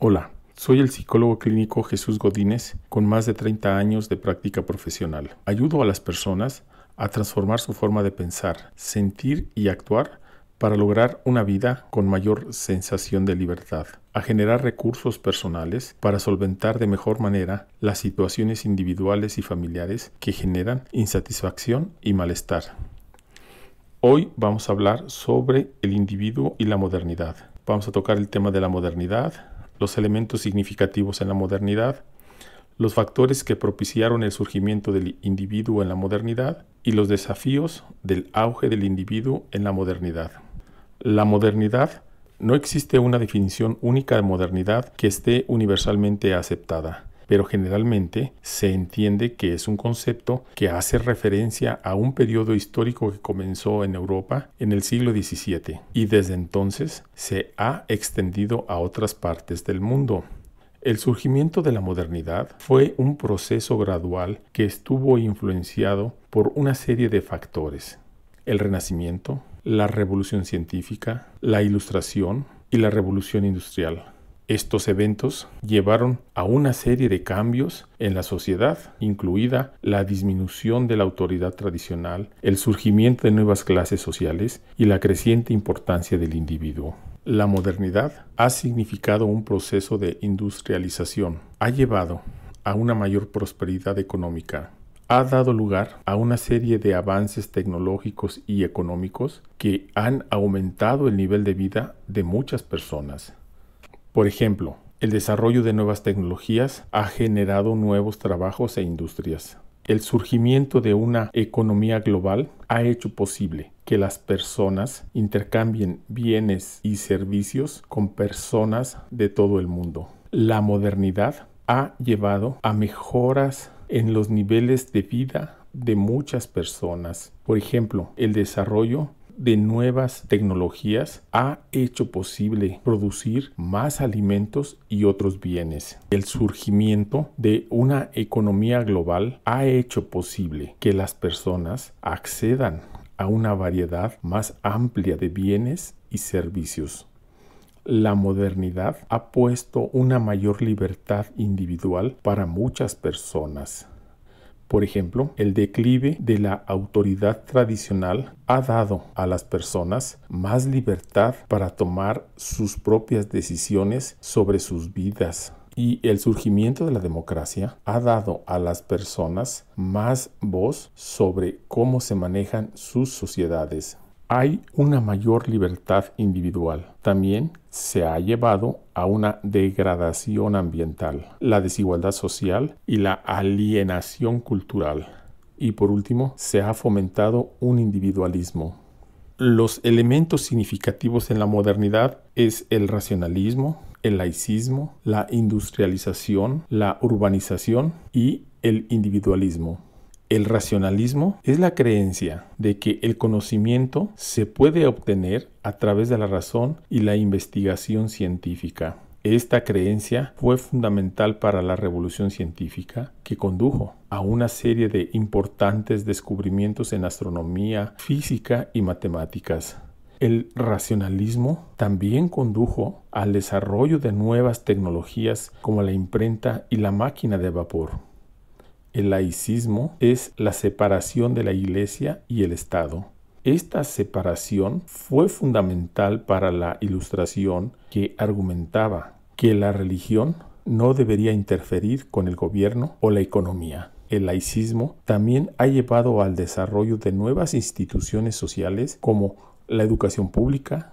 Hola, soy el psicólogo clínico Jesús Godínez con más de 30 años de práctica profesional. Ayudo a las personas a transformar su forma de pensar, sentir y actuar para lograr una vida con mayor sensación de libertad, a generar recursos personales para solventar de mejor manera las situaciones individuales y familiares que generan insatisfacción y malestar. Hoy vamos a hablar sobre el individuo y la modernidad. Vamos a tocar el tema de la modernidad, los elementos significativos en la modernidad, los factores que propiciaron el surgimiento del individuo en la modernidad y los desafíos del auge del individuo en la modernidad. La modernidad no existe una definición única de modernidad que esté universalmente aceptada pero generalmente se entiende que es un concepto que hace referencia a un periodo histórico que comenzó en Europa en el siglo XVII y desde entonces se ha extendido a otras partes del mundo. El surgimiento de la modernidad fue un proceso gradual que estuvo influenciado por una serie de factores. El Renacimiento, la Revolución Científica, la Ilustración y la Revolución Industrial. Estos eventos llevaron a una serie de cambios en la sociedad, incluida la disminución de la autoridad tradicional, el surgimiento de nuevas clases sociales y la creciente importancia del individuo. La modernidad ha significado un proceso de industrialización, ha llevado a una mayor prosperidad económica, ha dado lugar a una serie de avances tecnológicos y económicos que han aumentado el nivel de vida de muchas personas. Por ejemplo, el desarrollo de nuevas tecnologías ha generado nuevos trabajos e industrias. El surgimiento de una economía global ha hecho posible que las personas intercambien bienes y servicios con personas de todo el mundo. La modernidad ha llevado a mejoras en los niveles de vida de muchas personas. Por ejemplo, el desarrollo de nuevas tecnologías ha hecho posible producir más alimentos y otros bienes. El surgimiento de una economía global ha hecho posible que las personas accedan a una variedad más amplia de bienes y servicios. La modernidad ha puesto una mayor libertad individual para muchas personas por ejemplo, el declive de la autoridad tradicional ha dado a las personas más libertad para tomar sus propias decisiones sobre sus vidas, y el surgimiento de la democracia ha dado a las personas más voz sobre cómo se manejan sus sociedades hay una mayor libertad individual. También se ha llevado a una degradación ambiental, la desigualdad social y la alienación cultural. Y por último, se ha fomentado un individualismo. Los elementos significativos en la modernidad es el racionalismo, el laicismo, la industrialización, la urbanización y el individualismo. El racionalismo es la creencia de que el conocimiento se puede obtener a través de la razón y la investigación científica. Esta creencia fue fundamental para la revolución científica que condujo a una serie de importantes descubrimientos en astronomía, física y matemáticas. El racionalismo también condujo al desarrollo de nuevas tecnologías como la imprenta y la máquina de vapor el laicismo es la separación de la Iglesia y el Estado. Esta separación fue fundamental para la ilustración que argumentaba que la religión no debería interferir con el gobierno o la economía. El laicismo también ha llevado al desarrollo de nuevas instituciones sociales como la educación pública,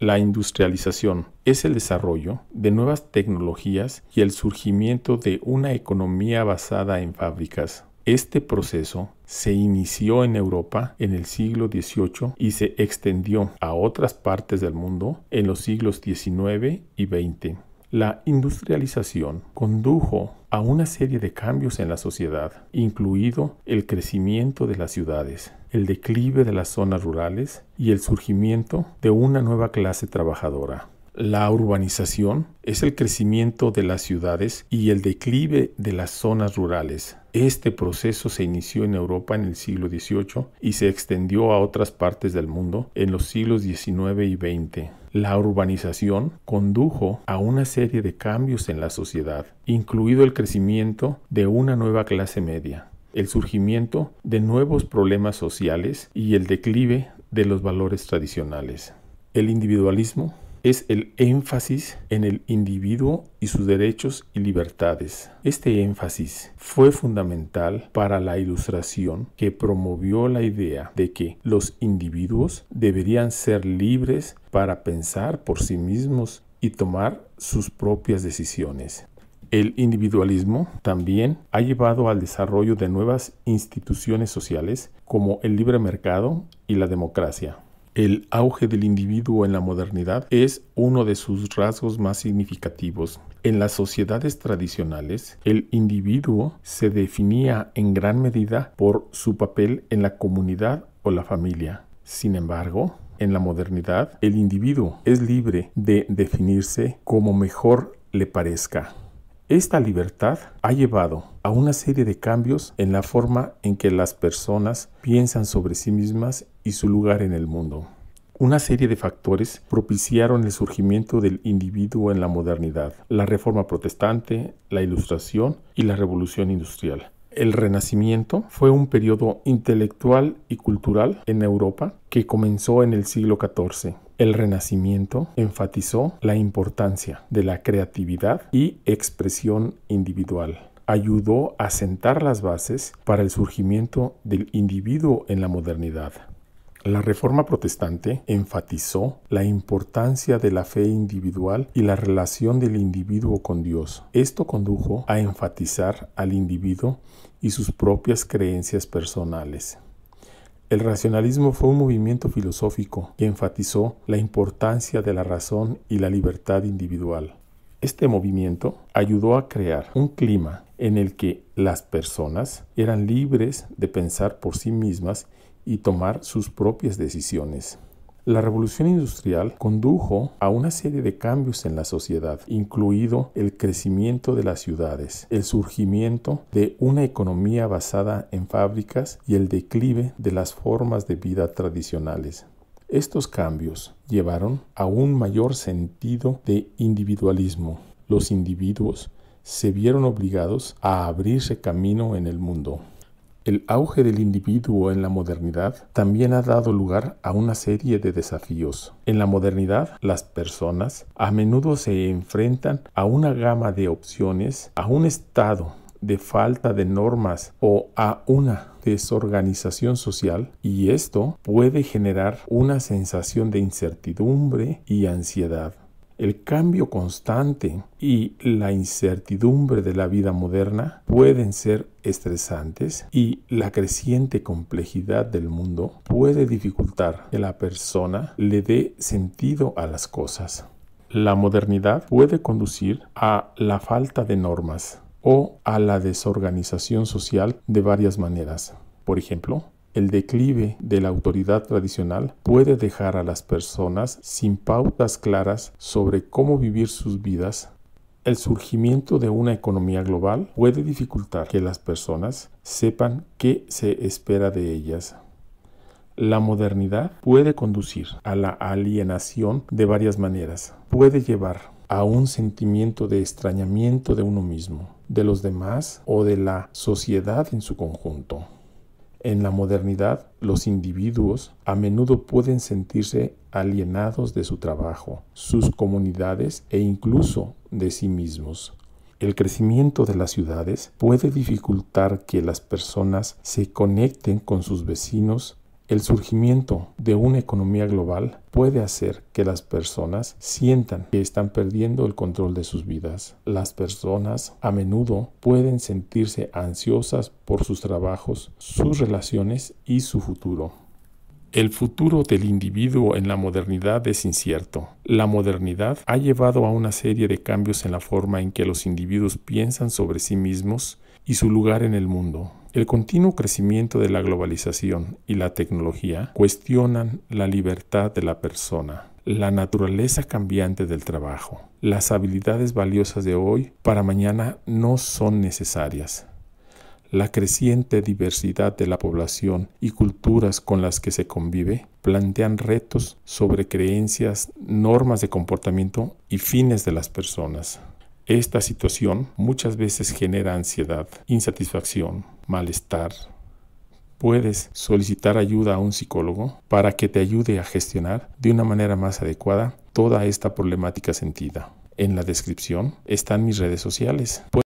la industrialización es el desarrollo de nuevas tecnologías y el surgimiento de una economía basada en fábricas. Este proceso se inició en Europa en el siglo XVIII y se extendió a otras partes del mundo en los siglos XIX y XX. La industrialización condujo a una serie de cambios en la sociedad, incluido el crecimiento de las ciudades, el declive de las zonas rurales y el surgimiento de una nueva clase trabajadora, la urbanización es el crecimiento de las ciudades y el declive de las zonas rurales. Este proceso se inició en Europa en el siglo XVIII y se extendió a otras partes del mundo en los siglos XIX y XX. La urbanización condujo a una serie de cambios en la sociedad, incluido el crecimiento de una nueva clase media, el surgimiento de nuevos problemas sociales y el declive de los valores tradicionales. El individualismo es el énfasis en el individuo y sus derechos y libertades. Este énfasis fue fundamental para la ilustración que promovió la idea de que los individuos deberían ser libres para pensar por sí mismos y tomar sus propias decisiones. El individualismo también ha llevado al desarrollo de nuevas instituciones sociales como el libre mercado y la democracia. El auge del individuo en la modernidad es uno de sus rasgos más significativos. En las sociedades tradicionales, el individuo se definía en gran medida por su papel en la comunidad o la familia. Sin embargo, en la modernidad, el individuo es libre de definirse como mejor le parezca. Esta libertad ha llevado a una serie de cambios en la forma en que las personas piensan sobre sí mismas y su lugar en el mundo. Una serie de factores propiciaron el surgimiento del individuo en la modernidad, la Reforma Protestante, la Ilustración y la Revolución Industrial. El Renacimiento fue un periodo intelectual y cultural en Europa que comenzó en el siglo XIV el Renacimiento enfatizó la importancia de la creatividad y expresión individual ayudó a sentar las bases para el surgimiento del individuo en la modernidad. La Reforma Protestante enfatizó la importancia de la fe individual y la relación del individuo con Dios. Esto condujo a enfatizar al individuo y sus propias creencias personales. El racionalismo fue un movimiento filosófico que enfatizó la importancia de la razón y la libertad individual. Este movimiento ayudó a crear un clima en el que las personas eran libres de pensar por sí mismas y tomar sus propias decisiones. La revolución industrial condujo a una serie de cambios en la sociedad, incluido el crecimiento de las ciudades, el surgimiento de una economía basada en fábricas y el declive de las formas de vida tradicionales. Estos cambios llevaron a un mayor sentido de individualismo. Los individuos se vieron obligados a abrirse camino en el mundo. El auge del individuo en la modernidad también ha dado lugar a una serie de desafíos. En la modernidad, las personas a menudo se enfrentan a una gama de opciones, a un estado de falta de normas o a una desorganización social y esto puede generar una sensación de incertidumbre y ansiedad el cambio constante y la incertidumbre de la vida moderna pueden ser estresantes y la creciente complejidad del mundo puede dificultar que la persona le dé sentido a las cosas. La modernidad puede conducir a la falta de normas o a la desorganización social de varias maneras. Por ejemplo, el declive de la autoridad tradicional puede dejar a las personas sin pautas claras sobre cómo vivir sus vidas. El surgimiento de una economía global puede dificultar que las personas sepan qué se espera de ellas. La modernidad puede conducir a la alienación de varias maneras. Puede llevar a un sentimiento de extrañamiento de uno mismo, de los demás o de la sociedad en su conjunto. En la modernidad, los individuos a menudo pueden sentirse alienados de su trabajo, sus comunidades e incluso de sí mismos. El crecimiento de las ciudades puede dificultar que las personas se conecten con sus vecinos el surgimiento de una economía global puede hacer que las personas sientan que están perdiendo el control de sus vidas. Las personas a menudo pueden sentirse ansiosas por sus trabajos, sus relaciones y su futuro. El futuro del individuo en la modernidad es incierto. La modernidad ha llevado a una serie de cambios en la forma en que los individuos piensan sobre sí mismos y su lugar en el mundo. El continuo crecimiento de la globalización y la tecnología cuestionan la libertad de la persona, la naturaleza cambiante del trabajo. Las habilidades valiosas de hoy para mañana no son necesarias. La creciente diversidad de la población y culturas con las que se convive plantean retos sobre creencias, normas de comportamiento y fines de las personas. Esta situación muchas veces genera ansiedad, insatisfacción, malestar. Puedes solicitar ayuda a un psicólogo para que te ayude a gestionar de una manera más adecuada toda esta problemática sentida. En la descripción están mis redes sociales.